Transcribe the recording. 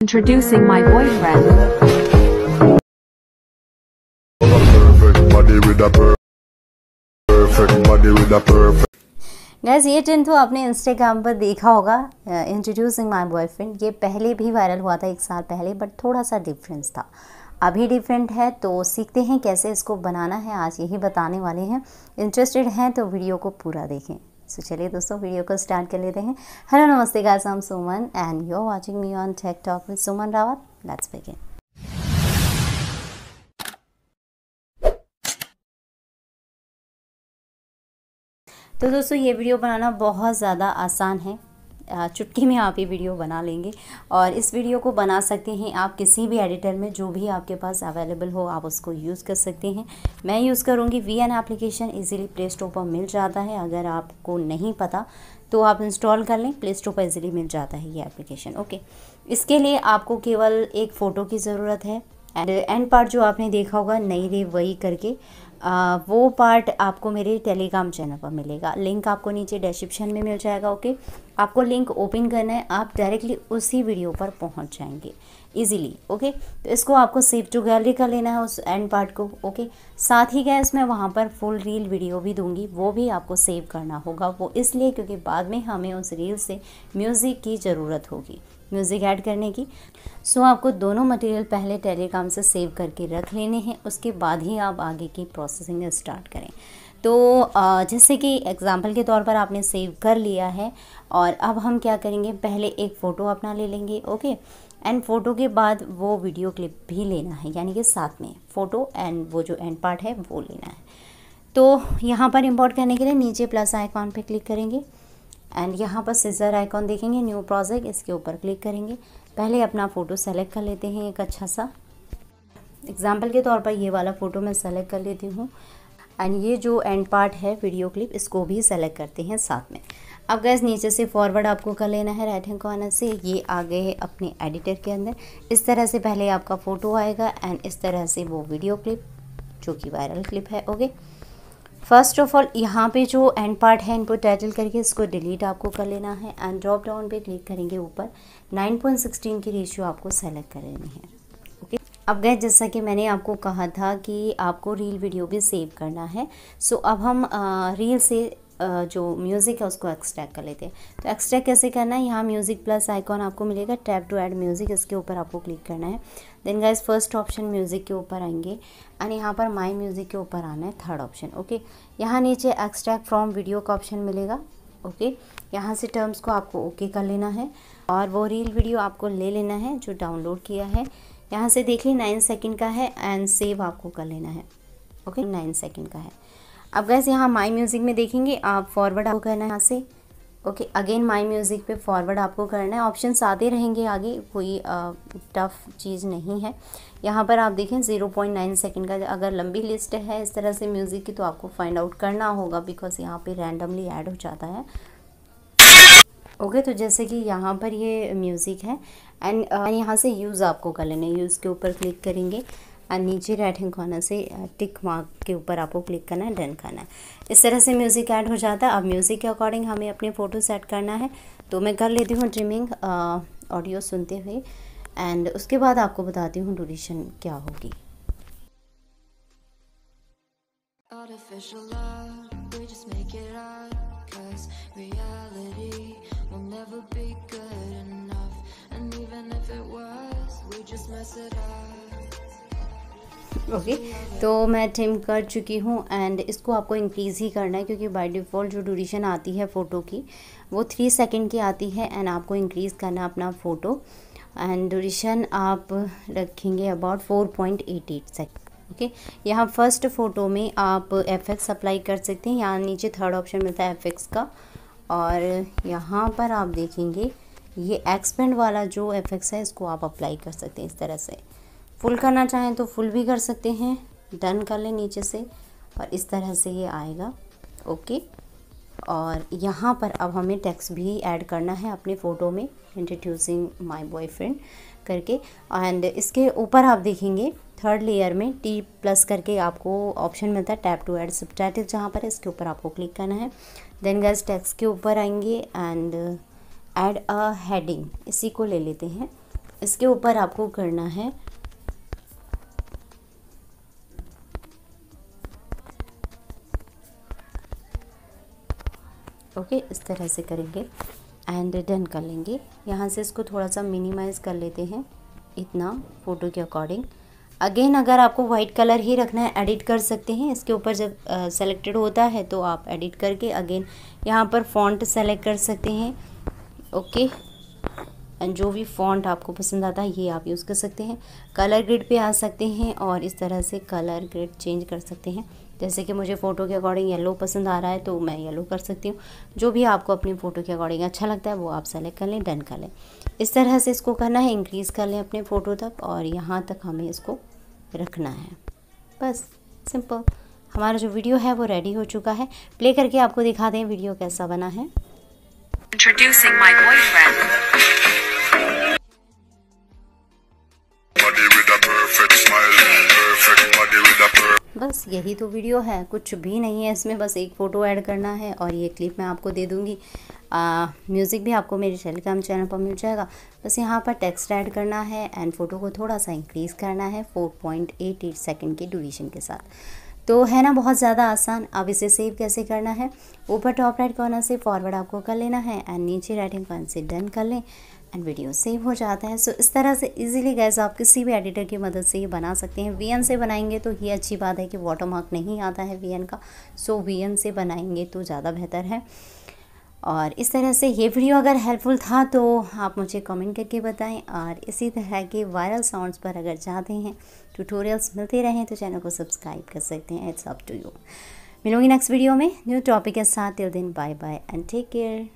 Introducing my boyfriend. Guys ये trend तो आपने इंस्टाग्राम पर देखा होगा इंट्रोड्यूसिंग माई बॉयफ्रेंड ये पहले भी वायरल हुआ था एक साल पहले बट थोड़ा सा डिफरेंस था अभी डिफरेंट है तो सीखते हैं कैसे इसको बनाना है आज यही बताने वाले हैं इंटरेस्टेड हैं तो वीडियो को पूरा देखें सो चलिए दोस्तों वीडियो को स्टार्ट कर लेते हैं hello namaste guys I am Suman and you are watching me on tech talk with Suman Rawat let's begin तो दोस्तों ये वीडियो बनाना बहुत ज़्यादा आसान है चुटकी में आप ये वीडियो बना लेंगे और इस वीडियो को बना सकते हैं आप किसी भी एडिटर में जो भी आपके पास अवेलेबल हो आप उसको यूज़ कर सकते हैं मैं यूज़ करूँगी V N application easily play store पर मिल जाता है अगर आपको नहीं पता तो आप इंस्टॉल कर लें प्ले स्टोर पर इजीली मिल जाता है ये एप्लीकेशन ओके इसके लिए आपको केवल एक फ़ोटो की ज़रूरत है एंड एंड पार्ट जो आपने देखा होगा नई रे वही करके आ, uh, वो पार्ट आपको मेरे टेलीग्राम चैनल पर मिलेगा लिंक आपको नीचे डिस्क्रिप्शन में मिल जाएगा ओके आपको लिंक ओपन करना है आप डायरेक्टली उसी वीडियो पर पहुंच जाएंगे इजीली ओके तो इसको आपको सेव टू गैलरी कर लेना है उस एंड पार्ट को ओके साथ ही गैस मैं वहाँ पर फुल रील वीडियो भी दूंगी वो भी आपको सेव करना होगा वो इसलिए क्योंकि बाद में हमें उस रील से म्यूज़िक की ज़रूरत होगी म्यूज़िक ऐड करने की सो आपको दोनों मटेरियल पहले टेलीग्राम से सेव करके रख लेने हैं उसके बाद ही आप आगे की प्रोसेसिंग स्टार्ट करें तो जैसे कि एग्ज़ाम्पल के तौर पर आपने सेव कर लिया है और अब हम क्या करेंगे पहले एक फ़ोटो अपना ले लेंगे ओके एंड फ़ोटो के बाद वो वीडियो क्लिप भी लेना है यानी कि साथ में फ़ोटो एंड वो जो एंड पार्ट है वो लेना है तो यहाँ पर इम्पोर्ट करने के लिए नीचे प्लस आइकॉन पे क्लिक करेंगे एंड यहाँ पर सीज़र आइकॉन देखेंगे न्यू प्रोजेक्ट इसके ऊपर क्लिक करेंगे पहले अपना फ़ोटो सेलेक्ट कर लेते हैं एक अच्छा सा एग्ज़ाम्पल के तौर पर ये वाला फ़ोटो मैं सेलेक्ट कर लेती हूँ एंड ये जो एंड पार्ट है वीडियो क्लिप इसको भी सेलेक्ट करते हैं साथ में अब गैस नीचे से फॉरवर्ड आपको कर लेना है राइट हैंड कॉर्नर से ये आ गए है अपने एडिटर के अंदर इस तरह से पहले आपका फ़ोटो आएगा एंड इस तरह से वो वीडियो क्लिप जो कि वायरल क्लिप है okay okay? First of all यहाँ पे जो एंड पार्ट है इनको टाइटल करके इसको डिलीट आपको कर लेना है एंड ड्रॉप डाउन पे क्लिक करेंगे ऊपर 9.16 की रेशियो आपको सेलेक्ट कर लेनी है ओके अब गए जैसा कि मैंने आपको कहा था कि आपको रील वीडियो भी सेव करना है सो अब हम रील से जो म्यूज़िक है उसको एक्सट्रैक्ट कर लेते हैं तो एक्सट्रैक्ट कैसे करना है यहाँ म्यूज़िक प्लस आइकॉन आपको मिलेगा टैप टू ऐड म्यूज़िक इसके ऊपर आपको क्लिक करना है then guys first option music के ऊपर आएंगे एंड यहाँ पर माई म्यूज़िक के ऊपर आना है थर्ड ऑप्शन ओके यहाँ नीचे एक्सट्रैक्ट फ्रॉम वीडियो का ऑप्शन मिलेगा ओके यहाँ से टर्म्स को आपको ओके कर लेना है और वो रील वीडियो आपको ले लेना है जो डाउनलोड किया है यहाँ से देखिए नाइन सेकेंड का है एंड सेव आपको कर लेना है ओके नाइन सेकेंड का है अब गैस यहाँ माई म्यूज़िक में देखेंगे आप फॉरवर्ड आपको करना है यहाँ से ओके अगेन माई म्यूज़िक पे फॉरवर्ड आपको करना है ऑप्शन आते रहेंगे आगे कोई टफ़ चीज़ नहीं है यहाँ पर आप देखें 0.9 सेकेंड का अगर लंबी लिस्ट है इस तरह से म्यूज़िक की तो आपको फाइंड आउट करना होगा बिकॉज़ यहाँ पे रैंडमली ऐड हो जाता है ओके okay, तो जैसे कि यहाँ पर ये म्यूज़िक है एंड यहाँ से यूज़ आपको कर लेना है यूज़ के ऊपर क्लिक करेंगे और नीचे राइट हैंड कॉर्नर से टिक मार्क के ऊपर आपको क्लिक करना है डन करना है इस तरह से म्यूज़िक ऐड हो जाता है अब म्यूज़िक के अकॉर्डिंग हमें अपने फ़ोटो सेट करना है तो मैं कर लेती हूँ ट्रिमिंग ऑडियो सुनते हुए एंड उसके बाद आपको बताती हूँ ड्यूरेशन क्या होगी Artificial love, we just make it up Cause reality will never be good enough And even if it was, we just mess it up okay तो मैं ट्रिम कर चुकी हूँ एंड इसको आपको इंक्रीज़ ही करना है क्योंकि बाय डिफ़ॉल्ट जो ड्यूरेशन आती है फ़ोटो की वो थ्री सेकंड की आती है एंड आपको इंक्रीज़ करना अपना फ़ोटो एंड ड्यूरेशन आप रखेंगे about four point eight eight second okay यहाँ फर्स्ट फ़ोटो में आप एफ एक्स अप्लाई कर सकते हैं यहाँ नीचे थर्ड ऑप्शन मिलता है एफ एक्स का और यहाँ पर आप देखेंगे ये एक्सपेंड वाला जो एफ एक्स है इसको आप अप्लाई कर सकते हैं इस तरह से फुल करना चाहें तो फुल भी कर सकते हैं डन कर लें नीचे से और इस तरह से ये आएगा ओके और यहाँ पर अब हमें टैक्स भी ऐड करना है अपने फ़ोटो में इंट्रोड्यूसिंग माय बॉयफ्रेंड करके एंड इसके ऊपर आप देखेंगे थर्ड लेयर में टी प्लस करके आपको ऑप्शन मिलता है टैप टू ऐड सब जहाँ पर है इसके ऊपर आपको क्लिक करना है देन गैस टैक्स के ऊपर आएंगे एंड ऐड अ हेडिंग इसी को ले लेते हैं इसके ऊपर आपको करना है ओके इस तरह से करेंगे एंड डन कर लेंगे यहाँ से इसको थोड़ा सा मिनिमाइज़ कर लेते हैं इतना फ़ोटो के अकॉर्डिंग अगेन अगर आपको वाइट कलर ही रखना है एडिट कर सकते हैं इसके ऊपर जब सेलेक्टेड होता है तो आप एडिट करके अगेन यहाँ पर फॉन्ट सेलेक्ट कर सकते हैं ओके एंड जो भी फॉन्ट आपको पसंद आता है ये आप यूज़ कर सकते हैं कलर ग्रिड पे आ सकते हैं और इस तरह से कलर ग्रिड चेंज कर सकते हैं जैसे कि मुझे फ़ोटो के अकॉर्डिंग येलो पसंद आ रहा है तो मैं येलो कर सकती हूँ जो भी आपको अपनी फ़ोटो के अकॉर्डिंग अच्छा लगता है वो आप सेलेक्ट कर लें डन कर लें इस तरह से इसको करना है इंक्रीज़ कर लें अपने फ़ोटो तक और यहाँ तक हमें इसको रखना है बस सिंपल हमारा जो वीडियो है वो रेडी हो चुका है प्ले करके आपको दिखा दें वीडियो कैसा बना है Introducing my boyfriend. बस यही तो वीडियो है कुछ भी नहीं है इसमें बस एक फ़ोटो ऐड करना है और ये क्लिप मैं आपको दे दूँगी म्यूज़िक भी आपको मेरे टेलीग्राम चैनल पर मिल जाएगा बस यहाँ पर टेक्स्ट ऐड करना है एंड फ़ोटो को थोड़ा सा इंक्रीज़ करना है four point eight eight second के ड्यूरेशन के साथ तो है ना बहुत ज़्यादा आसान अब इसे सेव कैसे करना है ऊपर टॉप राइट कॉर्नर से फॉरवर्ड आपको कर लेना है एंड नीचे राइट हैंड कॉर्नर से डन कर लें एंड वीडियो सेव हो जाता है सो so, इस तरह से इजीली गैस आप किसी भी एडिटर की मदद से ये बना सकते हैं वी से बनाएंगे तो ये अच्छी बात है कि वाटर मार्क नहीं आता है वी का सो so, वी से बनाएंगे तो ज़्यादा बेहतर है और इस तरह से ये वीडियो अगर हेल्पफुल था तो आप मुझे कमेंट करके बताएं और इसी तरह के वायरल साउंड्स पर अगर चाहते हैं ट्यूटोरियल्स मिलते रहें तो चैनल को सब्सक्राइब कर सकते हैं इट्स अप टू यू मिलूंगी नेक्स्ट वीडियो में न्यू टॉपिक के साथ till then bye bye and take care